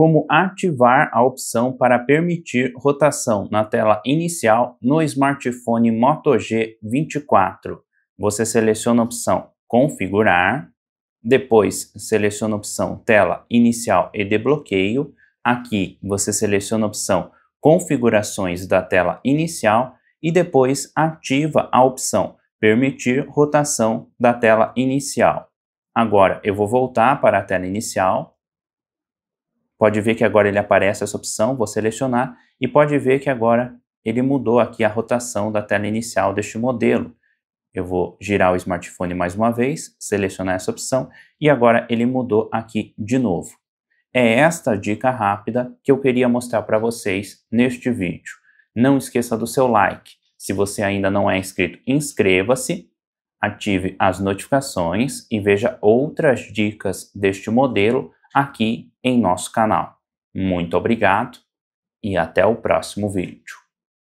como ativar a opção para permitir rotação na tela inicial no smartphone Moto G24. Você seleciona a opção Configurar, depois seleciona a opção Tela Inicial e Desbloqueio. Aqui você seleciona a opção Configurações da tela inicial e depois ativa a opção Permitir rotação da tela inicial. Agora eu vou voltar para a tela inicial Pode ver que agora ele aparece essa opção, vou selecionar, e pode ver que agora ele mudou aqui a rotação da tela inicial deste modelo. Eu vou girar o smartphone mais uma vez, selecionar essa opção, e agora ele mudou aqui de novo. É esta dica rápida que eu queria mostrar para vocês neste vídeo. Não esqueça do seu like. Se você ainda não é inscrito, inscreva-se, ative as notificações e veja outras dicas deste modelo aqui em nosso canal. Muito obrigado e até o próximo vídeo.